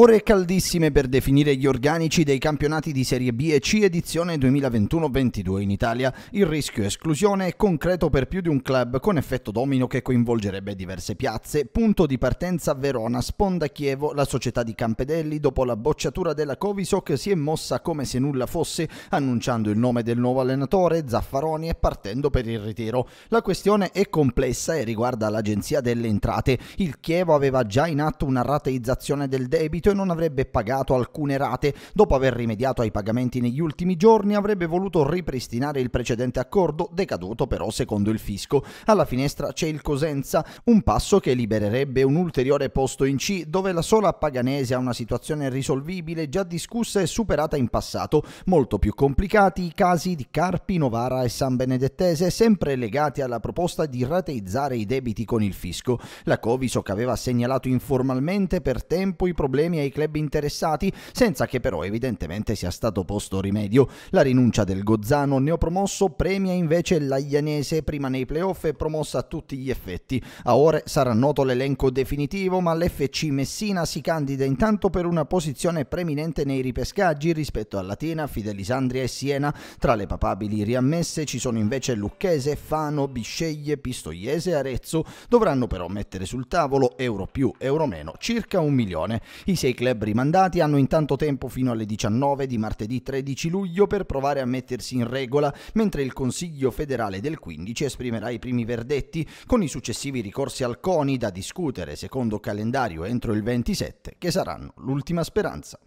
Ore caldissime per definire gli organici dei campionati di Serie B e C edizione 2021-22 in Italia. Il rischio esclusione è concreto per più di un club con effetto domino che coinvolgerebbe diverse piazze. Punto di partenza Verona, sponda Chievo, la società di Campedelli dopo la bocciatura della Covisoc si è mossa come se nulla fosse, annunciando il nome del nuovo allenatore Zaffaroni e partendo per il ritiro. La questione è complessa e riguarda l'Agenzia delle Entrate. Il Chievo aveva già in atto una rateizzazione del debito Smith non avrebbe pagato alcune rate. Dopo aver rimediato ai pagamenti negli ultimi giorni, avrebbe voluto ripristinare il precedente accordo, decaduto però secondo il fisco. Alla finestra c'è il Cosenza, un passo che libererebbe un ulteriore posto in C, dove la sola Paganese ha una situazione risolvibile già discussa e superata in passato, molto più complicati i casi di Carpi, Novara e San Benedettese, sempre legati alla proposta di rateizzare i debiti con il fisco. La Covisoc aveva segnalato informalmente per tempo i problemi premi ai club interessati, senza che però evidentemente sia stato posto rimedio. La rinuncia del Gozzano neopromosso premia invece l'Aianese, prima nei playoff e promossa a tutti gli effetti. A ore sarà noto l'elenco definitivo, ma l'FC Messina si candida intanto per una posizione preminente nei ripescaggi rispetto a Latina, Fidelisandria e Siena. Tra le papabili riammesse ci sono invece Lucchese, Fano, Bisceglie, Pistoiese e Arezzo. Dovranno però mettere sul tavolo euro più, euro meno, circa un milione. I sei i club rimandati hanno intanto tempo fino alle 19 di martedì 13 luglio per provare a mettersi in regola, mentre il Consiglio federale del 15 esprimerà i primi verdetti con i successivi ricorsi al CONI da discutere secondo calendario entro il 27, che saranno l'ultima speranza.